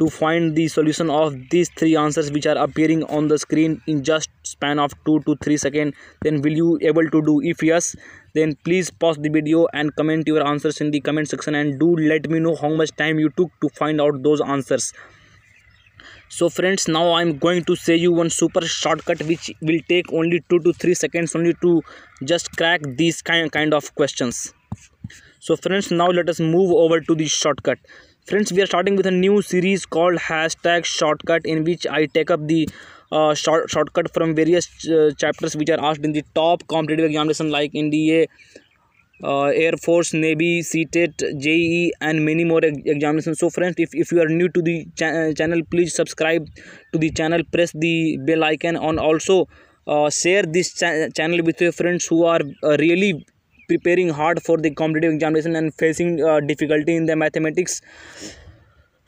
to find the solution of these three answers which are appearing on the screen in just span of 2 to 3 seconds then will you able to do if yes then please pause the video and comment your answers in the comment section and do let me know how much time you took to find out those answers so friends now i am going to say you one super shortcut which will take only 2 to 3 seconds only to just crack these kind, kind of questions so friends now let us move over to the shortcut friends we are starting with a new series called hashtag shortcut in which i take up the uh, short shortcut from various uh, chapters which are asked in the top competitive examination like nda uh, air force navy ctet je and many more examinations so friends if, if you are new to the uh, channel please subscribe to the channel press the bell icon and also uh, share this channel with your friends who are uh, really preparing hard for the competitive examination and facing uh, difficulty in the mathematics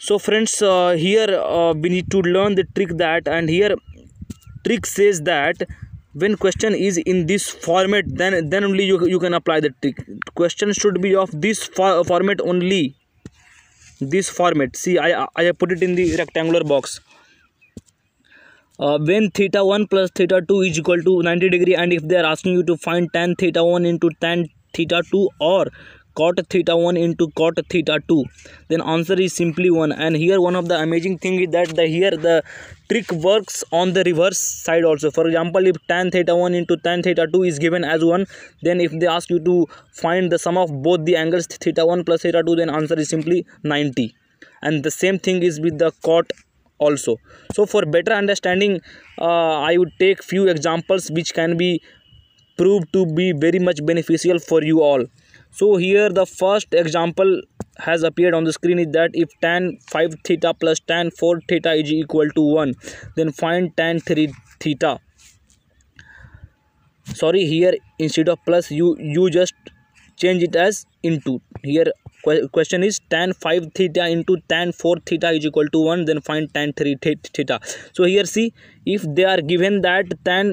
so friends uh, here uh, we need to learn the trick that and here trick says that when question is in this format then then only you, you can apply the trick question should be of this for format only this format see i i put it in the rectangular box uh, when theta 1 plus theta 2 is equal to 90 degree and if they are asking you to find tan theta 1 into tan theta 2 or cot theta 1 into cot theta 2 then answer is simply 1 and here one of the amazing thing is that the here the trick works on the reverse side also for example if tan theta 1 into tan theta 2 is given as 1 then if they ask you to find the sum of both the angles theta 1 plus theta 2 then answer is simply 90 and the same thing is with the cot also so for better understanding uh, i would take few examples which can be proved to be very much beneficial for you all so here the first example has appeared on the screen is that if tan 5 theta plus tan 4 theta is equal to 1 then find tan 3 theta sorry here instead of plus you you just change it as into here question is tan 5 theta into tan 4 theta is equal to 1 then find tan 3 theta so here see if they are given that tan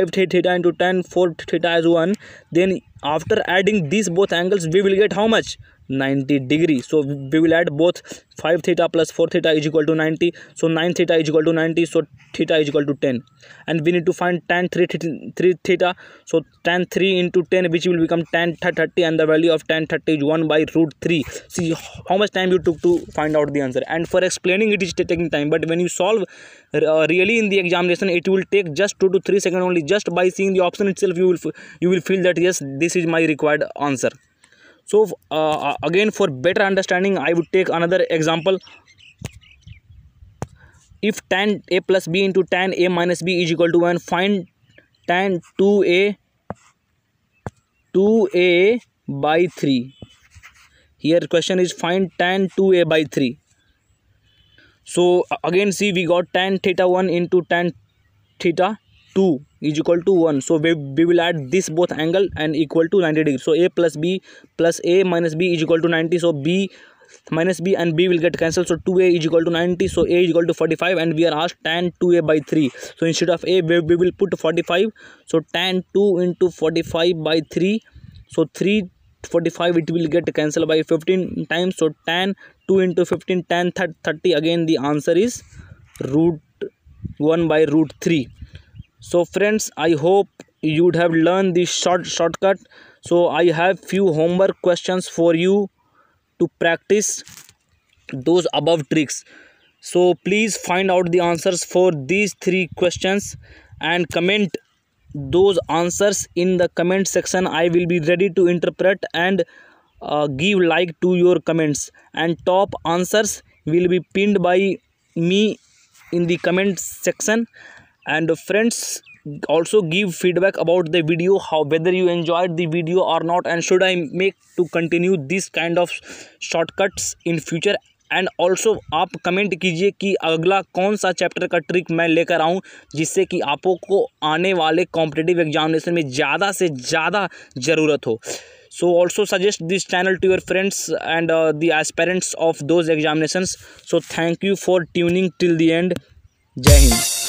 5 theta into tan 4 theta as 1 then after adding these both angles we will get how much 90 degree so we will add both 5 theta plus 4 theta is equal to 90 so 9 theta is equal to 90 so theta is equal to 10 and we need to find tan 3 theta, 3 theta so tan 3 into 10 which will become tan 30 and the value of tan 30 is 1 by root 3 see how much time you took to find out the answer and for explaining it is taking time but when you solve uh, really in the examination it will take just 2 to 3 seconds only just by seeing the option itself you will you will feel that yes this is my required answer so uh, uh, again for better understanding i would take another example if tan a plus b into tan a minus b is equal to 1 find tan 2a 2a by 3 here question is find tan 2a by 3 so again see we got tan theta 1 into tan theta 2 is equal to 1 so we, we will add this both angle and equal to 90 degree so a plus b plus a minus b is equal to 90 so b minus b and b will get cancelled so 2a is equal to 90 so a is equal to 45 and we are asked tan 2a by 3 so instead of a we, we will put 45 so tan 2 into 45 by 3 so 3 45 it will get cancelled by 15 times so tan 2 into 15 tan 30 again the answer is root 1 by root 3 so friends i hope you'd have learned this short shortcut so i have few homework questions for you to practice those above tricks so please find out the answers for these three questions and comment those answers in the comment section i will be ready to interpret and uh, give like to your comments and top answers will be pinned by me in the comment section and friends also give feedback about the video how whether you enjoyed the video or not and should i make to continue this kind of shortcuts in future and also आप comment कीजिए कि अगला कौन सा chapter का trick मैं लेकर आऊँ जिससे कि आपों को आने वाले कॉम्पिटेटिव एग्जामिनेशन में ज़्यादा से ज़्यादा ज़रूरत हो so also suggest this channel to your friends and the aspirants of those examination so thank you for tuning till the end Jai Hind